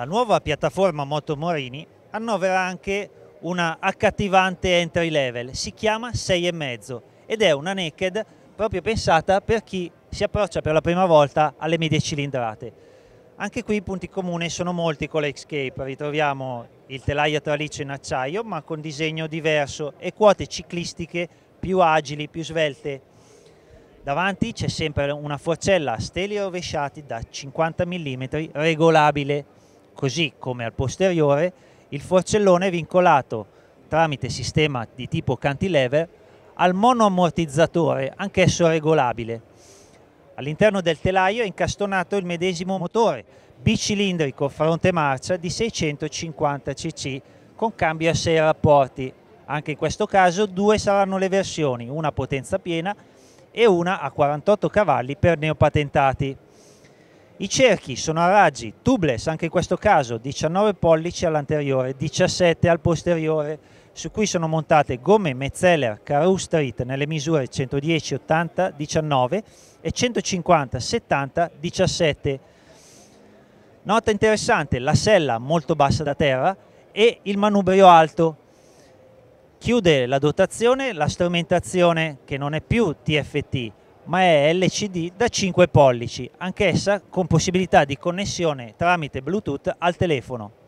La nuova piattaforma Moto Morini annovera anche una accattivante entry level, si chiama 6,5 ed è una naked proprio pensata per chi si approccia per la prima volta alle medie cilindrate. Anche qui i punti comuni sono molti con la Xcape, ritroviamo il telaio a traliccio in acciaio ma con disegno diverso e quote ciclistiche più agili, più svelte. Davanti c'è sempre una forcella a steli rovesciati da 50 mm regolabile così come al posteriore, il forcellone è vincolato tramite sistema di tipo cantilever al monoammortizzatore, anch'esso regolabile. All'interno del telaio è incastonato il medesimo motore, bicilindrico fronte marcia di 650 cc con cambio a 6 rapporti. Anche in questo caso due saranno le versioni, una a potenza piena e una a 48 cavalli per neopatentati. I cerchi sono a raggi tubeless, anche in questo caso 19 pollici all'anteriore, 17 al posteriore, su cui sono montate gomme Metzeler Carew Street nelle misure 110, 80, 19 e 150, 70, 17. Nota interessante, la sella molto bassa da terra e il manubrio alto. Chiude la dotazione la strumentazione che non è più TFT, ma è LCD da 5 pollici, anch'essa con possibilità di connessione tramite Bluetooth al telefono.